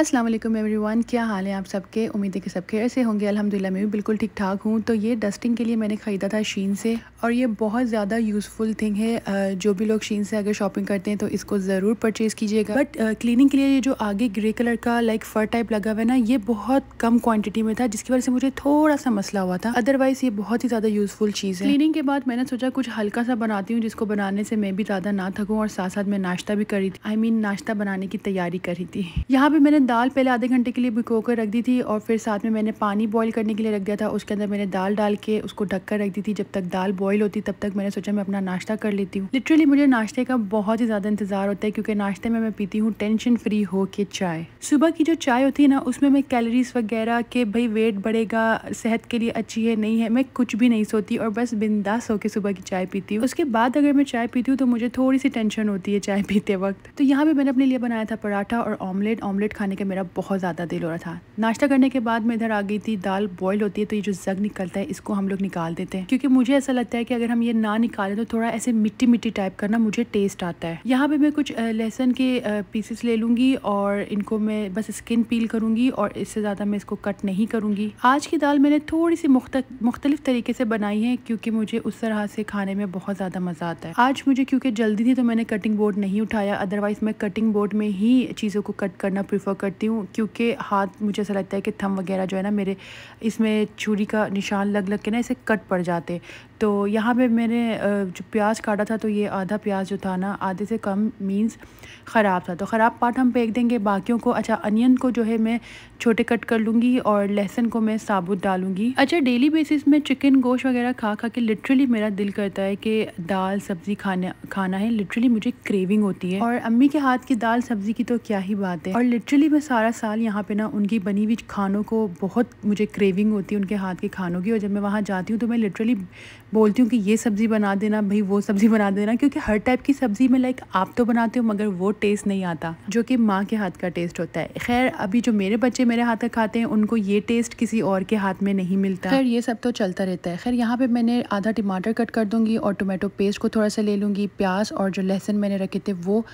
अस्सलाम वालेकुम एवरीवन क्या हाल है आप सबके उम्मीद है कि सब खैर से होंगे अल्हम्दुलिल्लाह मैं भी बिल्कुल ठीक ठाक हूँ तो ये डस्टिंग के लिए मैंने ख़रीदा था शीन से और ये बहुत ज़्यादा यूज़फुल थिंग है जो भी लोग शीन से अगर शॉपिंग करते हैं तो इसको ज़रूर परचेज़ कीजिएगा बट क्लीनिंग के लिए ये जो आगे ग्रे कलर का लाइक फर टाइप लगा हुआ है ना ये बहुत कम क्वान्टिटी में था जिसकी वजह से मुझे थोड़ा सा मसला हुआ था अदरवाइज़ ये बहुत ही ज़्यादा यूज़फुल चीज़ है क्लीनिंग के बाद मैंने सोचा कुछ हल्का सा बनाती हूँ जिसको बनाने से मैं भी ज़्यादा ना थकूँ और साथ साथ मैं नाश्ता भी करी थी आई मीन नाश्ता बनाने की तैयारी करी थी यहाँ पर मैंने दाल पहले आधे घंटे के लिए भिगो कर रख दी थी और फिर साथ में मैंने पानी बॉईल करने के लिए रख दिया था उसके अंदर मैंने दाल डाल के उसको ढक कर रख दी थी जब तक दाल बॉईल होती तब तक मैंने सोचा मैं अपना नाश्ता कर लेती हूँ लिटरली मुझे नाश्ते का बहुत ही ज़्यादा इंतज़ार होता है क्योंकि नाश्ते में मैं पीती हूँ टेंशन फ्री हो के चाय सुबह की जो चाय होती है ना उसमें मैं कैलरीज वगैरह के भाई वेट बढ़ेगा सेहत के लिए अच्छी है नहीं है मैं कुछ भी नहीं सोती और बस बिंदास होकर सुबह की चाय पीती हूँ उसके बाद अगर मैं चाय पीती हूँ तो मुझे थोड़ी सी टेंशन होती है चाय पीते वक्त तो यहाँ पर मैंने अपने लिए बनाया था पराठा और ऑमलेट ऑमलेट खाने कि मेरा बहुत ज़्यादा दिल हो रहा था नाश्ता करने के बाद मैं इधर आ गई थी दाल बॉयल होती है तो ये जो जग निकलता है इसको हम लोग निकाल देते हैं क्योंकि मुझे ऐसा लगता है कि अगर हम ये ना निकालें तो थोड़ा ऐसे मिट्टी मिट्टी टाइप करना मुझे टेस्ट आता है यहाँ पे मैं कुछ लहसन के पीसेस ले लूँगी और इनको मैं बस स्किन पील करूँगी और इससे ज़्यादा मैं इसको कट नहीं करूँगी आज की दाल मैंने थोड़ी सी मुख्तलिफ तरीके से बनाई है क्योंकि मुझे उस तरह से खाने में बहुत ज़्यादा मज़ा आता है आज मुझे क्योंकि जल्दी थी तो मैंने कटिंग बोर्ड नहीं उठाया अदरवाइज़ मैं कटिंग बोर्ड में ही चीज़ों को कट करना प्रीफर कर करती हूँ क्योंकि हाथ मुझे ऐसा लगता है कि थम वगैरह जो है ना मेरे इसमें छुरी का निशान लग लग के ना इसे कट पड़ जाते तो यहाँ पे मैंने जो प्याज काटा था तो ये आधा प्याज जो था ना आधे से कम मीन्स ख़राब था तो ख़राब पार्ट हम फेंक देंगे बाकियों को अच्छा अनियन को जो है मैं छोटे कट कर लूँगी और लहसुन को मैं साबुत डालूँगी अच्छा डेली बेसिस में चिकन गोश्त वगैरह खा खा के लिटरली मेरा दिल करता है कि दाल सब्ज़ी खाना खाना है लिटरली मुझे क्रेविंग होती है और अम्मी के हाथ की दाल सब्ज़ी की तो क्या ही बात है और लिटरली मैं सारा साल यहाँ पे ना उनकी बनी हुई खानों को बहुत मुझे क्रेविंग होती है उनके हाथ के खानों की और जब मैं वहाँ जाती हूँ तो मैं लिटरली बोलती हूँ कि ये सब्ज़ी बना देना भाई वो सब्ज़ी बना देना क्योंकि हर टाइप की सब्ज़ी में लाइक आप तो बनाते हो मगर वो टेस्ट नहीं आता जो कि माँ के हाथ का टेस्ट होता है खैर अभी जो मेरे बच्चे मेरे हाथ का खाते हैं उनको ये टेस्ट किसी और के हाथ में नहीं मिलता खैर ये सब तो चलता रहता है खैर यहाँ पर मैंने आधा टमाटर कट कर दूँगी और टोमेटो पेस्ट को थोड़ा सा ले लूँगी प्याज और जो लहसुन मैंने रखे थे वो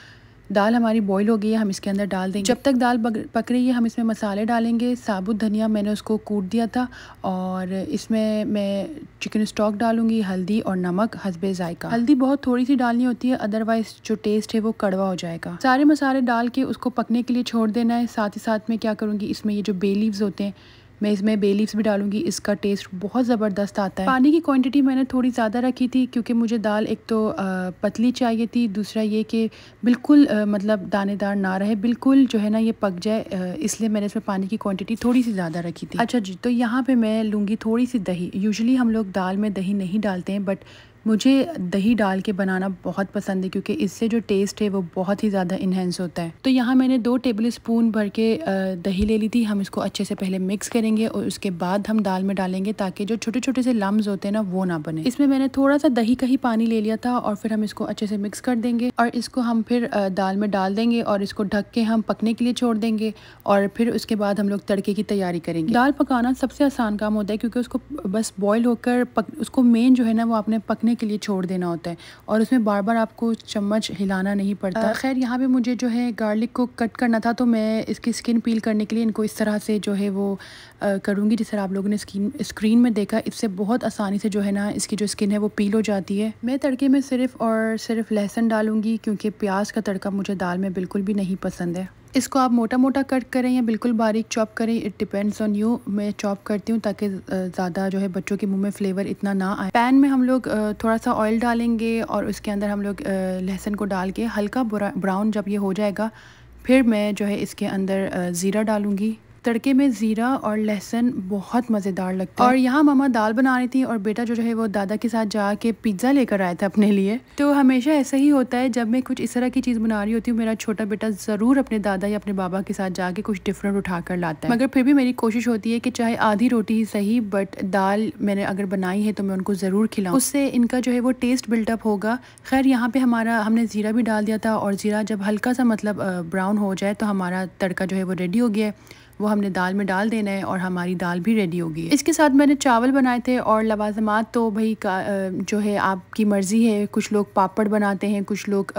दाल हमारी बॉईल हो गई है हम इसके अंदर डाल देंगे जब तक दाल पक रही है हम इसमें मसाले डालेंगे साबुत धनिया मैंने उसको कूट दिया था और इसमें मैं चिकन स्टॉक डालूंगी हल्दी और नमक हसबे जायका हल्दी बहुत थोड़ी सी डालनी होती है अदरवाइज जो टेस्ट है वो कड़वा हो जाएगा सारे मसाले डाल के उसको पकने के लिए छोड़ देना है साथ ही साथ में क्या करूँगी इसमें ये जो बे लीव्स होते हैं मैं इसमें बे लीव्स भी डालूंगी इसका टेस्ट बहुत ज़बरदस्त आता है पानी की क्वांटिटी मैंने थोड़ी ज़्यादा रखी थी क्योंकि मुझे दाल एक तो पतली चाहिए थी दूसरा ये कि बिल्कुल मतलब दानेदार ना रहे बिल्कुल जो है ना ये पक जाए इसलिए मैंने इसमें पानी की क्वांटिटी थोड़ी सी ज़्यादा रखी थी अच्छा जी तो यहाँ पर मैं लूँगी थोड़ी सी दही यूजली हम लोग दाल में दही नहीं डालते हैं बट मुझे दही डाल के बनाना बहुत पसंद है क्योंकि इससे जो टेस्ट है वो बहुत ही ज़्यादा इन्हेंस होता है तो यहाँ मैंने दो टेबल स्पून भर के दही ले ली थी हम इसको अच्छे से पहले मिक्स करेंगे और उसके बाद हम दाल में डालेंगे ताकि जो छोटे छोटे से लम्ब होते हैं ना वो ना बने इसमें मैंने थोड़ा सा दही का ही पानी ले लिया था और फिर हम इसको अच्छे से मिक्स कर देंगे और इसको हम फिर दाल में डाल देंगे और इसको ढक के हम पकने के लिए छोड़ देंगे और फिर उसके बाद हम लोग तड़के की तैयारी करेंगे दाल पकाना सबसे आसान काम होता है क्योंकि उसको बस बॉयल होकर पक उसको मेन जो है ना वो आपने पकने के लिए छोड़ देना होता है और उसमें बार बार आपको चम्मच हिलाना नहीं पड़ता खैर यहाँ पे मुझे जो है गार्लिक को कट करना था तो मैं इसकी स्किन पील करने के लिए इनको इस तरह से जो है वो करूँगी जिस तरह आप लोगों ने स्किन स्क्रीन में देखा इससे बहुत आसानी से जो है ना इसकी जो स्किन है वो पील हो जाती है मैं तड़के में सिर्फ और सिर्फ लहसुन डालूँगी क्योंकि प्याज का तड़का मुझे दाल में बिल्कुल भी नहीं पसंद है इसको आप मोटा मोटा कट करें या बिल्कुल बारीक चॉप करें इट डिपेंड्स ऑन यू मैं चॉप करती हूँ ताकि ज़्यादा जो है बच्चों के मुंह में फ्लेवर इतना ना आए पैन में हम लोग थोड़ा सा ऑयल डालेंगे और उसके अंदर हम लोग लहसुन को डाल के हल्का ब्राउन जब ये हो जाएगा फिर मैं जो है इसके अंदर ज़ीरा डालूँगी तड़के में ज़ीरा और लहसुन बहुत मज़ेदार लगता है और यहाँ मामा दाल बना रही थी और बेटा जो है वो दादा के साथ जाके पिज़्ज़ा लेकर आया था अपने लिए तो हमेशा ऐसा ही होता है जब मैं कुछ इस तरह की चीज़ बना रही होती हूँ मेरा छोटा बेटा ज़रूर अपने दादा या अपने बाबा के साथ जाके कुछ डिफरेंट उठा कर लाता है मगर फिर भी मेरी कोशिश होती है कि चाहे आधी रोटी ही सही बट दाल मैंने अगर बनाई है तो मैं उनको ज़रूर खिलाऊँ उससे इनका जो है वो टेस्ट बिल्टअप होगा खैर यहाँ पर हमारा हमने ज़ीरा भी डाल दिया था और ज़ीरा जब हल्का सा मतलब ब्राउन हो जाए तो हमारा तड़का जो है वो रेडी हो गया है वो हमने दाल में डाल देना है और हमारी दाल भी रेडी होगी इसके साथ मैंने चावल बनाए थे और लवाजमात तो भाई का जो है आपकी मर्ज़ी है कुछ लोग पापड़ बनाते हैं कुछ लोग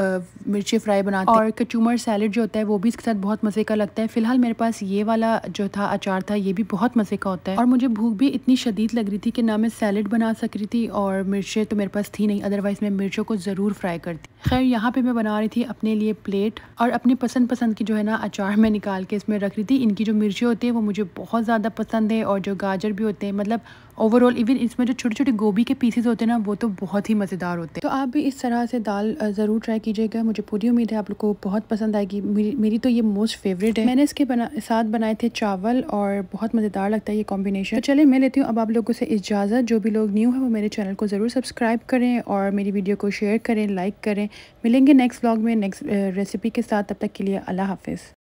मिर्ची फ्राई बनाते हैं और कचूमर सैलड जो होता है वो भी इसके साथ बहुत मज़े का लगता है फ़िलहाल मेरे पास ये वाला जो था अचार था ये भी बहुत मज़े का होता है और मुझे भूख भी इतनी शदीद लग रही थी कि ना मैं सैलड बना सक रही थी और मिर्चें तो मेरे पास थी नहीं अदरवाइज़ मैं मिर्चों को ज़रूर फ्राई करती खैर यहाँ पे मैं बना रही थी अपने लिए प्लेट और अपनी पसंद पसंद की जो है ना अचार मैं निकाल के इसमें रख रही थी इनकी जो मिर्ची होती है वो मुझे बहुत ज़्यादा पसंद है और जो गाजर भी होते हैं मतलब ओवरऑल इवन इसमें जो छोटे छोटे गोभी के पीसेज होते हैं ना वो तो बहुत ही मज़ेदार होते हैं तो आप भी इस तरह से दाल ज़रूर ट्राई कीजिएगा मुझे पूरी उम्मीद है आप लोग को बहुत पसंद आएगी मेरी, मेरी तो ये मोस्ट फेवरेट है मैंने इसके बना साथ बनाए थे चावल और बहुत मज़ेदार लगता है ये कॉम्बिनेशन तो चले मैं लेती हूँ अब आप लोगों से इजाज़त जो भी लोग न्यू है वो मेरे चैनल को ज़रूर सब्सक्राइब करें और मेरी वीडियो को शेयर करें लाइक करें मिलेंगे नेक्स्ट ब्लॉग में नेक्स्ट रेसिपी के साथ तब तक के लिए अल्लाह हाफिज़